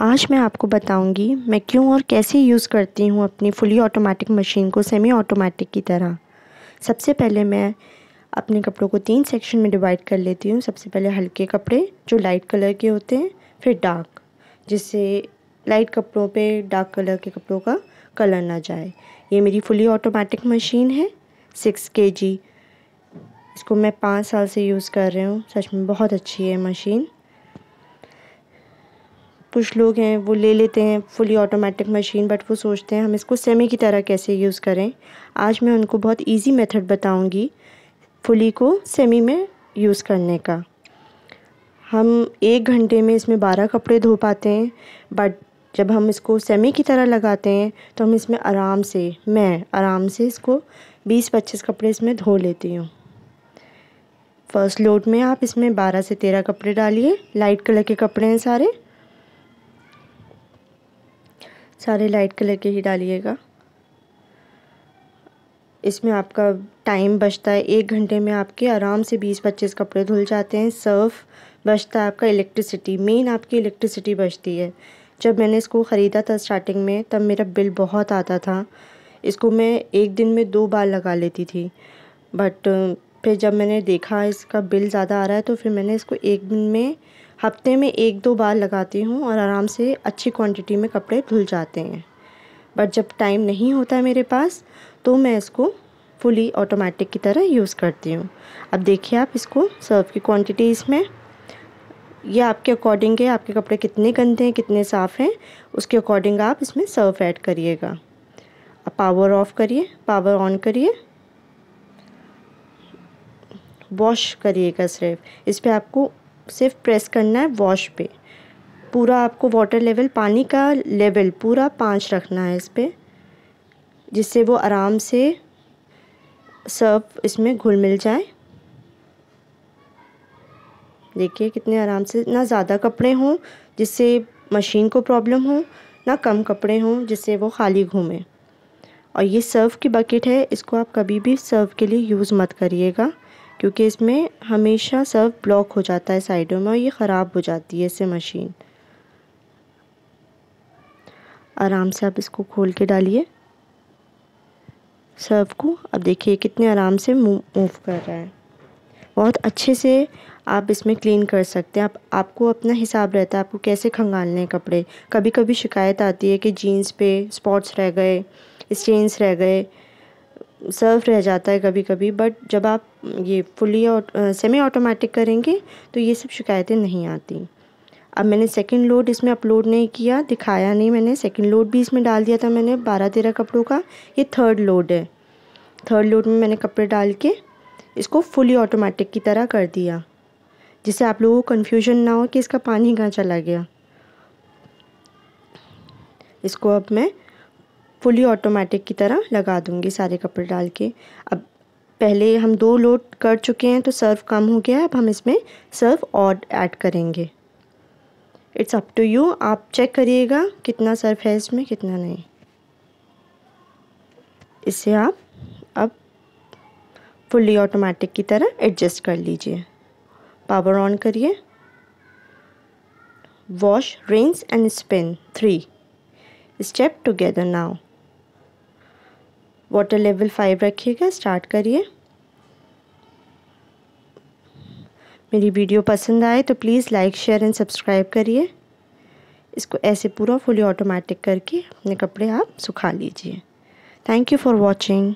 आज मैं आपको बताऊंगी मैं क्यों और कैसे यूज़ करती हूँ अपनी फुली ऑटोमेटिक मशीन को सेमी ऑटोमेटिक की तरह सबसे पहले मैं अपने कपड़ों को तीन सेक्शन में डिवाइड कर लेती हूँ सबसे पहले हल्के कपड़े जो लाइट कलर के होते हैं फिर डार्क जिससे लाइट कपड़ों पे डार्क कलर के कपड़ों का कलर ना जाए ये मेरी फुली ऑटोमेटिक मशीन है सिक्स के जी इसको मैं पाँच साल से यूज़ कर रही हूँ सच में बहुत अच्छी है मशीन कुछ लोग हैं वो ले लेते हैं फुली ऑटोमेटिक मशीन बट वो सोचते हैं हम इसको सेमी की तरह कैसे यूज़ करें आज मैं उनको बहुत इजी मेथड बताऊंगी फुली को सेमी में यूज़ करने का हम एक घंटे में इसमें बारह कपड़े धो पाते हैं बट जब हम इसको सेमी की तरह लगाते हैं तो हम इसमें आराम से मैं आराम से इसको बीस पच्चीस कपड़े इसमें धो लेती हूँ फर्स्ट लोड में आप इसमें बारह से तेरह कपड़े डालिए लाइट कलर के कपड़े हैं सारे सारे लाइट कलर के ही डालिएगा इसमें आपका टाइम बचता है एक घंटे में आपके आराम से बीस पच्चीस कपड़े धुल जाते हैं सर्फ बचता है आपका इलेक्ट्रिसिटी मेन आपकी इलेक्ट्रिसिटी बचती है जब मैंने इसको ख़रीदा था स्टार्टिंग में तब मेरा बिल बहुत आता था इसको मैं एक दिन में दो बार लगा लेती थी बट फिर जब मैंने देखा इसका बिल ज़्यादा आ रहा है तो फिर मैंने इसको एक दिन में हफ्ते में एक दो बार लगाती हूँ और आराम से अच्छी क्वांटिटी में कपड़े धुल जाते हैं बट जब टाइम नहीं होता मेरे पास तो मैं इसको फुली ऑटोमेटिक की तरह यूज़ करती हूँ अब देखिए आप इसको सर्व की क्वांटिटी इसमें यह आपके अकॉर्डिंग है आपके कपड़े कितने गंदे हैं कितने साफ़ हैं उसके अकॉर्डिंग आप इसमें सर्व ऐड करिएगा अब पावर ऑफ़ करिए पावर ऑन करिए वॉश करिएगा सिर्फ इस पर आपको सिर्फ प्रेस करना है वॉश पे पूरा आपको वाटर लेवल पानी का लेवल पूरा पाँच रखना है इस पर जिससे वो आराम से सर्व इसमें घुल मिल जाए देखिए कितने आराम से ना ज़्यादा कपड़े हों जिससे मशीन को प्रॉब्लम हो ना कम कपड़े हों जिससे वो खाली घूमें और ये सर्व की बकेट है इसको आप कभी भी सर्व के लिए यूज़ मत करिएगा क्योंकि इसमें हमेशा सर्व ब्लॉक हो जाता है साइडों में और ये ख़राब हो जाती है इससे मशीन आराम से आप इसको खोल के डालिए सर्व को अब देखिए कितने आराम से मूव कर रहा है बहुत अच्छे से आप इसमें क्लीन कर सकते हैं आप आपको अपना हिसाब रहता है आपको कैसे खंगालने हैं कपड़े कभी कभी शिकायत आती है कि जीन्स पे स्पॉट्स रह गए स्टेन्स रह गए सर्व रह जाता है कभी कभी बट जब आप ये फुली सेमी ऑटोमेटिक करेंगे तो ये सब शिकायतें नहीं आती अब मैंने सेकंड लोड इसमें अपलोड नहीं किया दिखाया नहीं मैंने सेकंड लोड भी इसमें डाल दिया था मैंने बारह तेरह कपड़ों का ये थर्ड लोड है थर्ड लोड में मैंने कपड़े डाल के इसको फुली ऑटोमेटिक की तरह कर दिया जिससे आप लोगों को कन्फ्यूजन ना हो कि इसका पानी कहाँ चला गया इसको अब मैं फुली ऑटोमेटिक की तरह लगा दूँगी सारे कपड़े डाल के अब पहले हम दो लोड कर चुके हैं तो सर्व कम हो गया है अब हम इसमें सर्व और ऐड करेंगे इट्स अप टू यू आप चेक करिएगा कितना सर्व है इसमें कितना नहीं इसे आप अब फुली ऑटोमेटिक की तरह एडजस्ट कर लीजिए पावर ऑन करिए wash rinse and spin three step together now water level five रखिएगा स्टार्ट करिए मेरी वीडियो पसंद आए तो please like share and subscribe करिए इसको ऐसे पूरा फुली ऑटोमेटिक करके अपने कपड़े आप सुखा लीजिए थैंक यू फॉर वॉचिंग